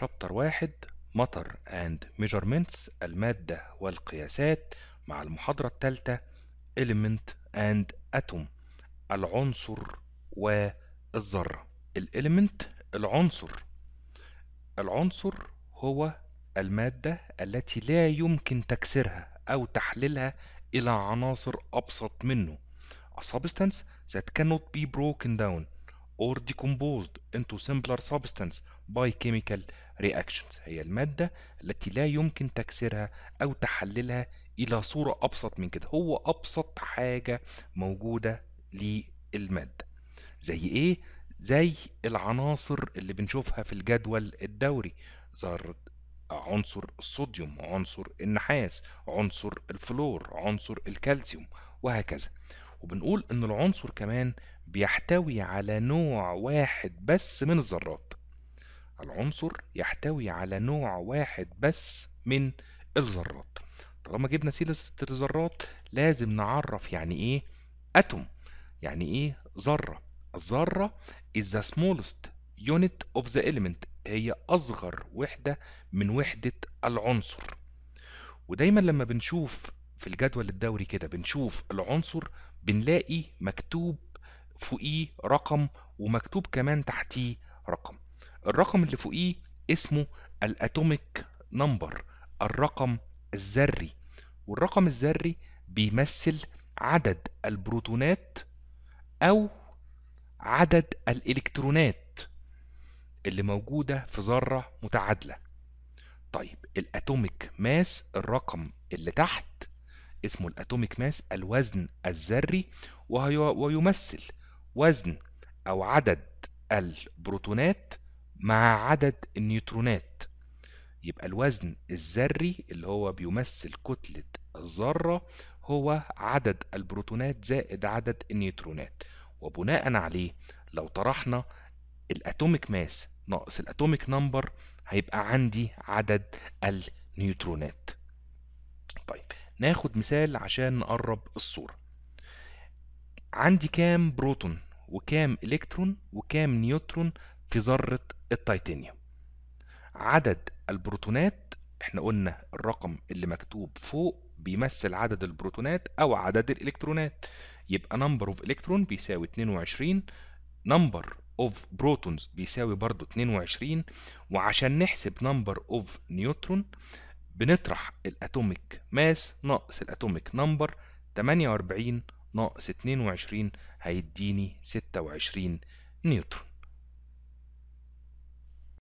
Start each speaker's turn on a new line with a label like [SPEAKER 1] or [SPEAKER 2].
[SPEAKER 1] شابتر واحد مطر اند measurements المادة والقياسات مع المحاضرة الثالثة element and atom العنصر والذرة الاليمنت العنصر العنصر هو المادة التي لا يمكن تكسيرها أو تحليلها إلى عناصر أبسط منه a substance that cannot be broken down or decomposed into simpler substance by chemical reactions هي المادة التي لا يمكن تكسيرها أو تحللها إلى صورة أبسط من كده هو أبسط حاجة موجودة للمادة زي إيه؟ زي العناصر اللي بنشوفها في الجدول الدوري ظهر عنصر الصوديوم عنصر النحاس عنصر الفلور عنصر الكالسيوم وهكذا وبنقول إن العنصر كمان بيحتوي على نوع واحد بس من الذرات العنصر يحتوي على نوع واحد بس من الذرات طالما جبنا سلسلة الذرات لازم نعرف يعني إيه أتوم يعني إيه ذرة الذرة is the smallest unit of the element هي أصغر وحدة من وحدة العنصر ودايما لما بنشوف في الجدول الدوري كده بنشوف العنصر بنلاقي مكتوب فوقيه رقم ومكتوب كمان تحتيه رقم الرقم اللي فوقيه اسمه الاتوميك نمبر الرقم الذري والرقم الذري بيمثل عدد البروتونات او عدد الالكترونات اللي موجوده في ذره متعادله طيب الاتوميك ماس الرقم اللي تحت اسمه الاتوميك ماس الوزن الذري ويمثل وزن او عدد البروتونات مع عدد النيوترونات يبقى الوزن الذري اللي هو بيمثل كتلة الذرة هو عدد البروتونات زائد عدد النيوترونات وبناء عليه لو طرحنا الاتوميك ماس ناقص الاتوميك نمبر هيبقى عندي عدد النيوترونات طيب ناخد مثال عشان نقرب الصورة عندي كام بروتون وكام إلكترون وكام نيوترون في ذرة التيتانيوم عدد البروتونات احنا قلنا الرقم اللي مكتوب فوق بيمثل عدد البروتونات أو عدد الإلكترونات يبقى نمبر اوف إلكترون بيساوي 22 نمبر اوف بروتونز بيساوي برضو 22 وعشان نحسب نمبر اوف نيوترون بنطرح الاتوميك ماس ناقص الاتوميك نمبر 48 ناقص 22 هيديني 26 نيوترون